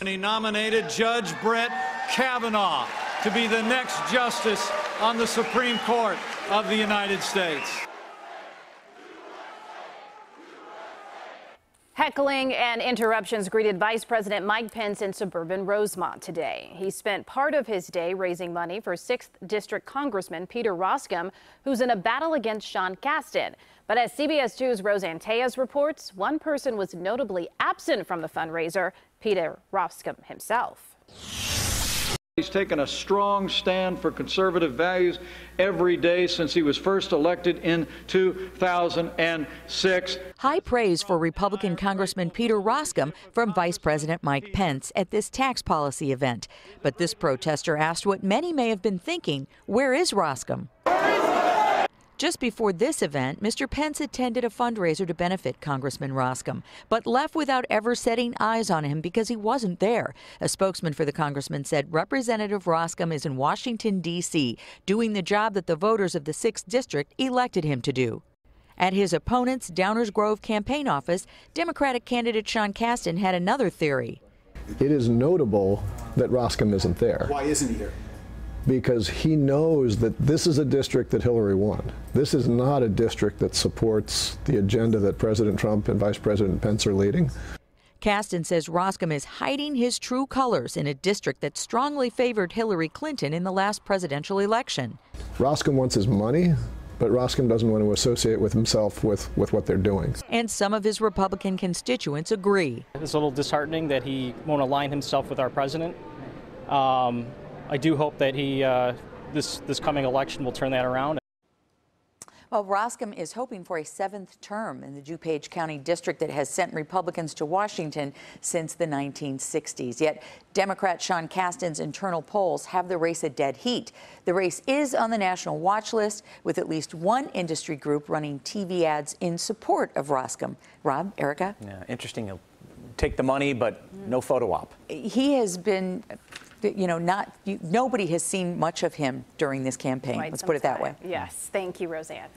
And he nominated Judge Brett Kavanaugh to be the next justice on the Supreme Court of the United States. Heckling and interruptions greeted Vice President Mike Pence in suburban Rosemont today. He spent part of his day raising money for 6th District Congressman Peter Roskam, who's in a battle against Sean Caston. But as CBS 2's Roseanne Tejas reports, one person was notably absent from the fundraiser, Peter Roskam himself. He's taken a strong stand for conservative values every day since he was first elected in 2006. High praise for Republican Congressman Peter Roskam from Vice President Mike Pence at this tax policy event. But this protester asked what many may have been thinking where is Roskam? Just before this event, Mr. Pence attended a fundraiser to benefit Congressman Roscom, but left without ever setting eyes on him because he wasn't there. A spokesman for the congressman said Representative Roscom is in Washington, D.C., doing the job that the voters of the 6th District elected him to do. At his opponent's Downers Grove campaign office, Democratic candidate Sean Caston had another theory. It is notable that Roscom isn't there. Why isn't he here? because he knows that this is a district that Hillary won. This is not a district that supports the agenda that President Trump and Vice President Pence are leading. Kasten says Roscom is hiding his true colors in a district that strongly favored Hillary Clinton in the last presidential election. Roscom wants his money, but Roscom doesn't want to associate with himself with, with what they're doing. And some of his Republican constituents agree. It's a little disheartening that he won't align himself with our president. Um, I do hope that he, uh, this, this coming election will turn that around. Well, Roscom is hoping for a seventh term in the DuPage County district that has sent Republicans to Washington since the 1960s. Yet Democrat Sean Casten's internal polls have the race a dead heat. The race is on the national watch list with at least one industry group running TV ads in support of Roscom. Rob, Erica? Yeah, interesting. He'll take the money, but no photo op. He has been you know, not you, nobody has seen much of him during this campaign. Quite Let's put it that time. way. Yes. Thank you, Roseanne.